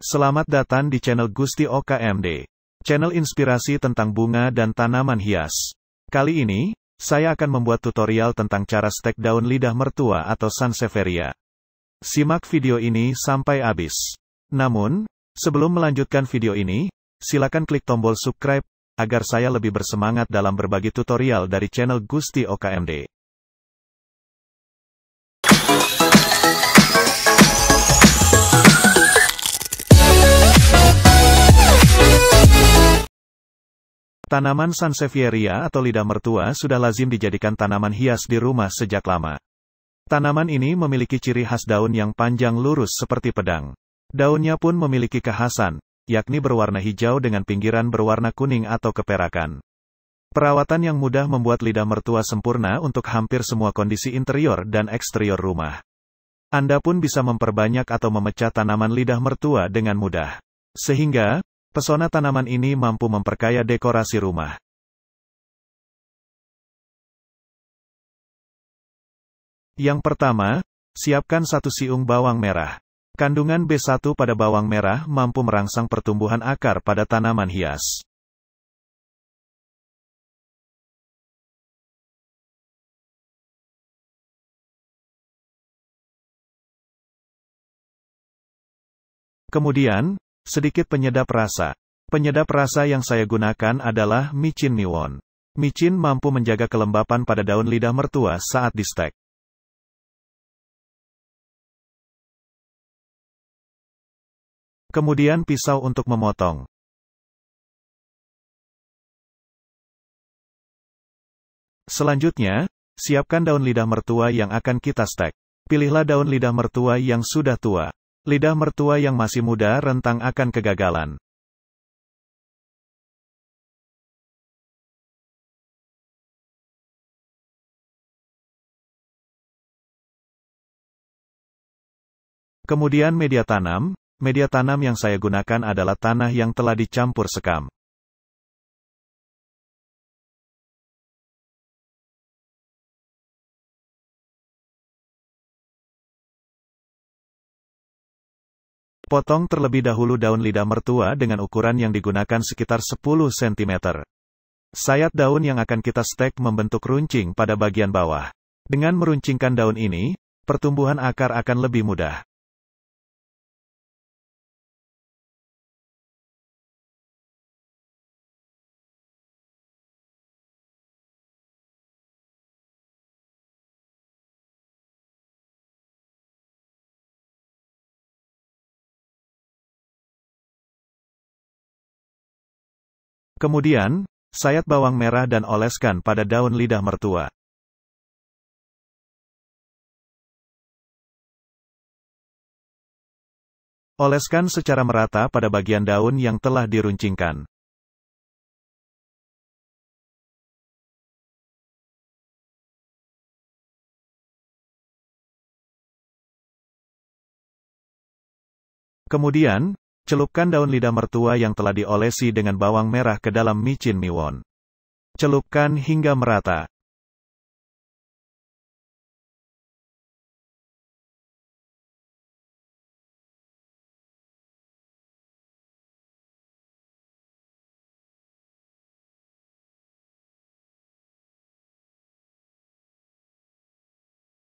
Selamat datang di channel Gusti OKMD. Channel inspirasi tentang bunga dan tanaman hias. Kali ini, saya akan membuat tutorial tentang cara stek daun lidah mertua atau sansevieria. Simak video ini sampai habis. Namun, sebelum melanjutkan video ini, silakan klik tombol subscribe, agar saya lebih bersemangat dalam berbagi tutorial dari channel Gusti OKMD. Tanaman sansevieria atau lidah mertua sudah lazim dijadikan tanaman hias di rumah sejak lama. Tanaman ini memiliki ciri khas daun yang panjang lurus seperti pedang. Daunnya pun memiliki kekhasan, yakni berwarna hijau dengan pinggiran berwarna kuning atau keperakan. Perawatan yang mudah membuat lidah mertua sempurna untuk hampir semua kondisi interior dan eksterior rumah. Anda pun bisa memperbanyak atau memecah tanaman lidah mertua dengan mudah. Sehingga, Pesona tanaman ini mampu memperkaya dekorasi rumah. Yang pertama, siapkan satu siung bawang merah. Kandungan B1 pada bawang merah mampu merangsang pertumbuhan akar pada tanaman hias. Kemudian, Sedikit penyedap rasa. Penyedap rasa yang saya gunakan adalah micin niwon. Micin mampu menjaga kelembapan pada daun lidah mertua saat di stek. Kemudian pisau untuk memotong. Selanjutnya, siapkan daun lidah mertua yang akan kita stek. Pilihlah daun lidah mertua yang sudah tua. Lidah mertua yang masih muda rentang akan kegagalan. Kemudian media tanam, media tanam yang saya gunakan adalah tanah yang telah dicampur sekam. Potong terlebih dahulu daun lidah mertua dengan ukuran yang digunakan sekitar 10 cm. Sayat daun yang akan kita stek membentuk runcing pada bagian bawah. Dengan meruncingkan daun ini, pertumbuhan akar akan lebih mudah. Kemudian, sayat bawang merah dan oleskan pada daun lidah mertua. Oleskan secara merata pada bagian daun yang telah diruncingkan. Kemudian, Celupkan daun lidah mertua yang telah diolesi dengan bawang merah ke dalam micin miwon. Celupkan hingga merata.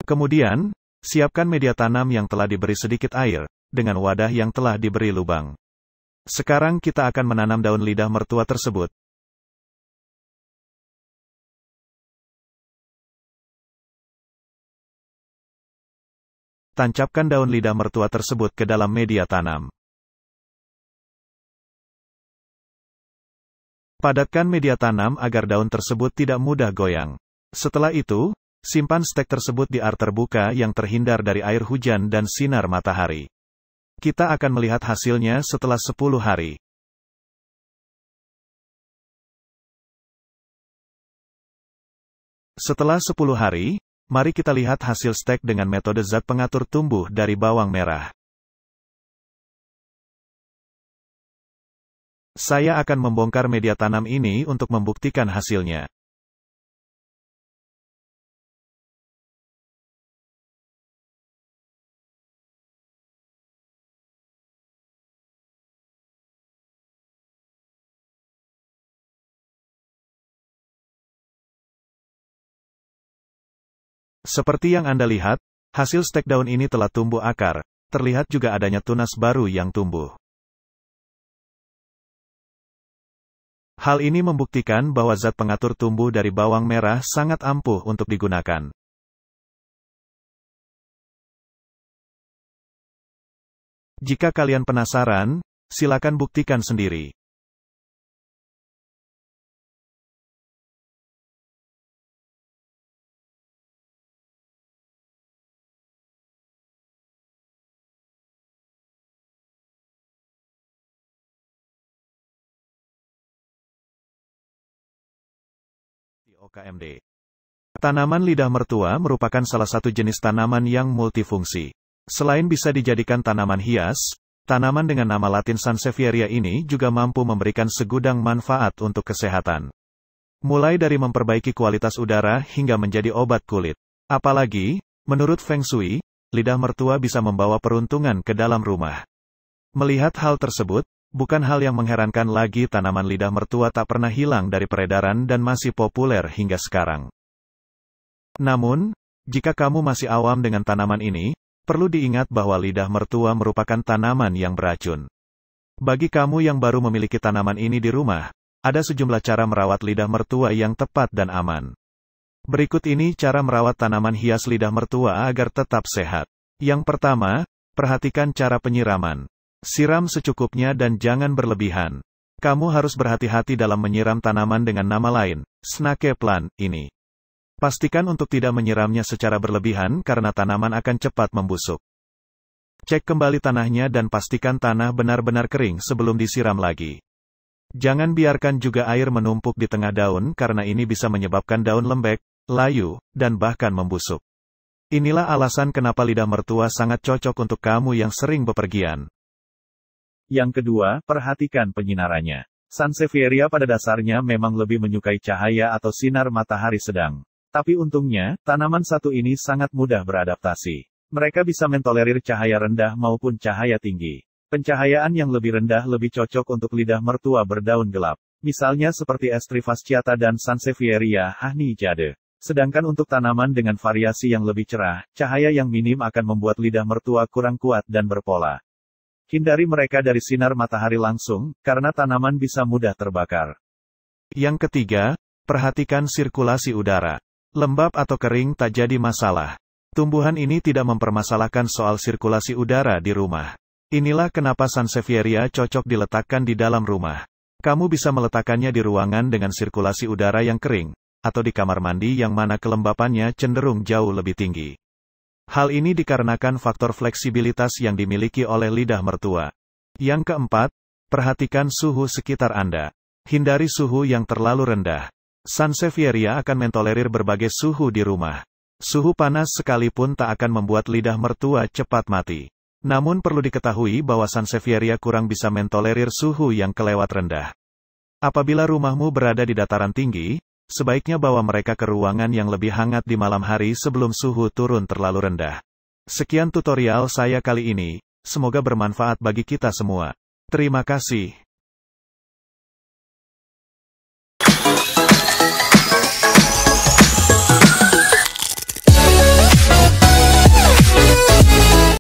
Kemudian, siapkan media tanam yang telah diberi sedikit air, dengan wadah yang telah diberi lubang. Sekarang kita akan menanam daun lidah mertua tersebut. Tancapkan daun lidah mertua tersebut ke dalam media tanam. Padatkan media tanam agar daun tersebut tidak mudah goyang. Setelah itu, simpan stek tersebut di ar terbuka yang terhindar dari air hujan dan sinar matahari. Kita akan melihat hasilnya setelah 10 hari. Setelah 10 hari, mari kita lihat hasil stek dengan metode zat pengatur tumbuh dari bawang merah. Saya akan membongkar media tanam ini untuk membuktikan hasilnya. Seperti yang Anda lihat, hasil stek daun ini telah tumbuh akar, terlihat juga adanya tunas baru yang tumbuh. Hal ini membuktikan bahwa zat pengatur tumbuh dari bawang merah sangat ampuh untuk digunakan. Jika kalian penasaran, silakan buktikan sendiri. KMD. Tanaman lidah mertua merupakan salah satu jenis tanaman yang multifungsi. Selain bisa dijadikan tanaman hias, tanaman dengan nama latin Sansevieria ini juga mampu memberikan segudang manfaat untuk kesehatan. Mulai dari memperbaiki kualitas udara hingga menjadi obat kulit. Apalagi, menurut Feng Shui, lidah mertua bisa membawa peruntungan ke dalam rumah. Melihat hal tersebut, Bukan hal yang mengherankan lagi tanaman lidah mertua tak pernah hilang dari peredaran dan masih populer hingga sekarang. Namun, jika kamu masih awam dengan tanaman ini, perlu diingat bahwa lidah mertua merupakan tanaman yang beracun. Bagi kamu yang baru memiliki tanaman ini di rumah, ada sejumlah cara merawat lidah mertua yang tepat dan aman. Berikut ini cara merawat tanaman hias lidah mertua agar tetap sehat. Yang pertama, perhatikan cara penyiraman. Siram secukupnya dan jangan berlebihan. Kamu harus berhati-hati dalam menyiram tanaman dengan nama lain, snake plant, ini. Pastikan untuk tidak menyiramnya secara berlebihan karena tanaman akan cepat membusuk. Cek kembali tanahnya dan pastikan tanah benar-benar kering sebelum disiram lagi. Jangan biarkan juga air menumpuk di tengah daun karena ini bisa menyebabkan daun lembek, layu, dan bahkan membusuk. Inilah alasan kenapa lidah mertua sangat cocok untuk kamu yang sering bepergian. Yang kedua, perhatikan penyinarannya. Sansevieria pada dasarnya memang lebih menyukai cahaya atau sinar matahari sedang. Tapi untungnya, tanaman satu ini sangat mudah beradaptasi. Mereka bisa mentolerir cahaya rendah maupun cahaya tinggi. Pencahayaan yang lebih rendah lebih cocok untuk lidah mertua berdaun gelap. Misalnya seperti Estrifasciata dan Sansevieria hahni jade. Sedangkan untuk tanaman dengan variasi yang lebih cerah, cahaya yang minim akan membuat lidah mertua kurang kuat dan berpola. Hindari mereka dari sinar matahari langsung, karena tanaman bisa mudah terbakar. Yang ketiga, perhatikan sirkulasi udara. Lembab atau kering tak jadi masalah. Tumbuhan ini tidak mempermasalahkan soal sirkulasi udara di rumah. Inilah kenapa Sansevieria cocok diletakkan di dalam rumah. Kamu bisa meletakkannya di ruangan dengan sirkulasi udara yang kering, atau di kamar mandi yang mana kelembapannya cenderung jauh lebih tinggi. Hal ini dikarenakan faktor fleksibilitas yang dimiliki oleh lidah mertua. Yang keempat, perhatikan suhu sekitar Anda. Hindari suhu yang terlalu rendah. Sansevieria akan mentolerir berbagai suhu di rumah. Suhu panas sekalipun tak akan membuat lidah mertua cepat mati. Namun perlu diketahui bahwa Sansevieria kurang bisa mentolerir suhu yang kelewat rendah. Apabila rumahmu berada di dataran tinggi, Sebaiknya bawa mereka ke ruangan yang lebih hangat di malam hari sebelum suhu turun terlalu rendah. Sekian tutorial saya kali ini, semoga bermanfaat bagi kita semua. Terima kasih.